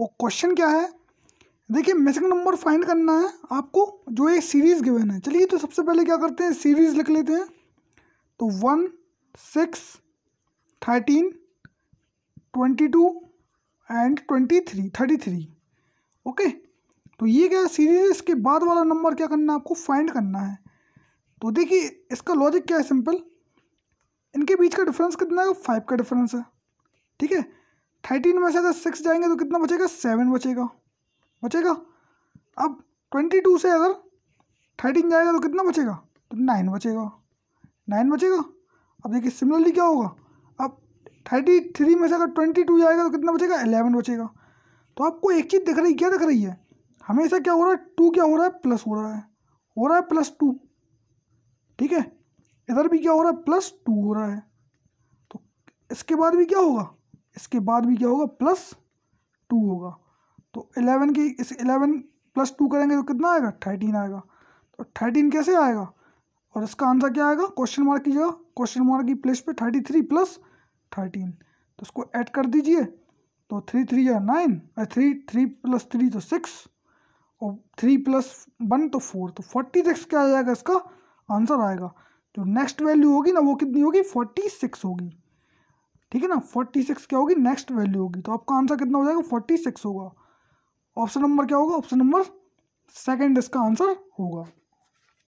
वो क्वेश्चन क्या है देखिए मिसिंग नंबर फाइंड करना है आपको जो एक सीरीज़ गिवन है चलिए तो सबसे पहले क्या करते हैं सीरीज़ लिख लेते हैं तो one six thirteen twenty two and twenty three thirty three okay तो ये क्या है सीरीज़ इसके बाद वाला नंबर क्या करना है आपको फाइंड करना है तो देखिए इसका लॉजिक क्या है सिंपल इनके बीच का डिफरेंस कितना है फाइव का डिफरेंस है ठीक है थर्टीन में से अगर सिक्स जाएंगे तो कितना बचेगा सेवन बचेगा बचेगा अब ट्वेंटी टू से अगर थर्टीन जाएगा तो कितना बचेगा तो नाइन बचेगा नाइन बचेगा अब देखिए सिमिलरली क्या होगा अब थर्टी थ्री में से अगर ट्वेंटी टू जाएगा तो कितना बचेगा एलेवन बचेगा तो आपको एक चीज़ दिख रही क्या दिख रही है हमेशा क्या हो रहा है टू क्या हो रहा है प्लस हो रहा है हो रहा है प्लस टू ठीक है इधर भी क्या हो रहा है प्लस टू हो रहा है तो इसके बाद भी क्या होगा इसके बाद भी क्या होगा प्लस टू होगा तो एलेवन की इस एलेवन प्लस टू करेंगे तो कितना आएगा थर्टीन आएगा तो थर्टीन कैसे आएगा और इसका आंसर क्या आएगा क्वेश्चन मार्क की जगह क्वेश्चन मार्क की प्लेस पे थर्टी थ्री प्लस थर्टीन तो इसको ऐड कर दीजिए तो थ्री थ्री या nine three three plus three तो सिक्स और थ्री प्लस वन तो फोर तो फोर्टी सिक्स क्या आ जाएगा इसका आंसर आएगा जो नेक्स्ट वैल्यू होगी ना वो कितनी होगी फोर्टी सिक्स होगी ठीक है ना फोर्टी सिक्स क्या होगी नेक्स्ट वैल्यू होगी तो आपका आंसर कितना हो जाएगा फोर्टी सिक्स होगा ऑप्शन नंबर क्या होगा ऑप्शन नंबर सेकेंड इसका आंसर होगा